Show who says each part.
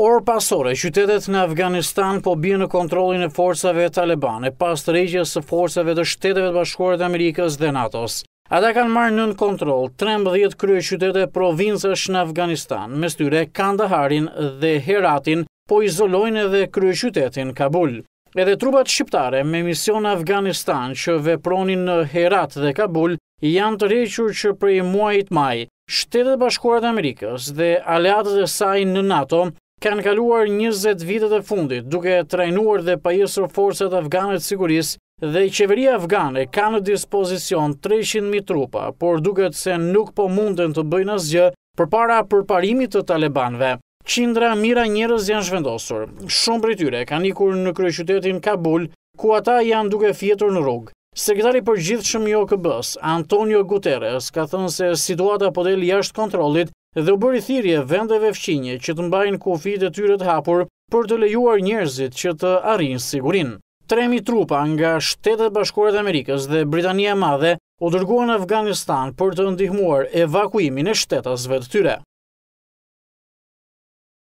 Speaker 1: Orë pasore, qytetet në Afganistan po bje në kontrolin e forcave talebane pas të regjës së forcave të shteteve të bashkore të Amerikës dhe NATO-s. Ata kanë marë nën kontrol 13 krye qytetet provinsës në Afganistan, me styre Kandaharin dhe Heratin, po izolojnë edhe krye qytetin Kabul. Edhe trubat shqiptare me mision Afganistan që vepronin në Herat dhe Kabul janë të reqër që prej muajit maj, shtetet bashkore të Amerikës dhe aleatët e saj në nato kanë kaluar 20 vitet e fundit, duke trajnuar dhe pajisur forcet afgane të siguris dhe qeveria afgane ka në dispozicion 300.000 trupa, por duket se nuk po munden të bëjnë asgjë për para për të talebanve. Qindra mira njërës janë zhvendosur. shumë për tyre kanë ikur në kryeqytetin Kabul, ku ata janë duke fjetur në rrugë. Sekretari për gjithë shumë jo këbës, Antonio Guterres, ka thënë se situata po del jashtë kontrolit dhe u bëri thirrje vendeve fqinje që të mbajnë kofit e tyre të hapur për të lejuar njerëzit që të arrijnë sigurinë. Tremi trupa nga Shtetet Bashkuara të Amerikës dhe Britania e Madhe u dërguan në Afganistan për të ndihmuar evakuimin e shtetasve të tyre.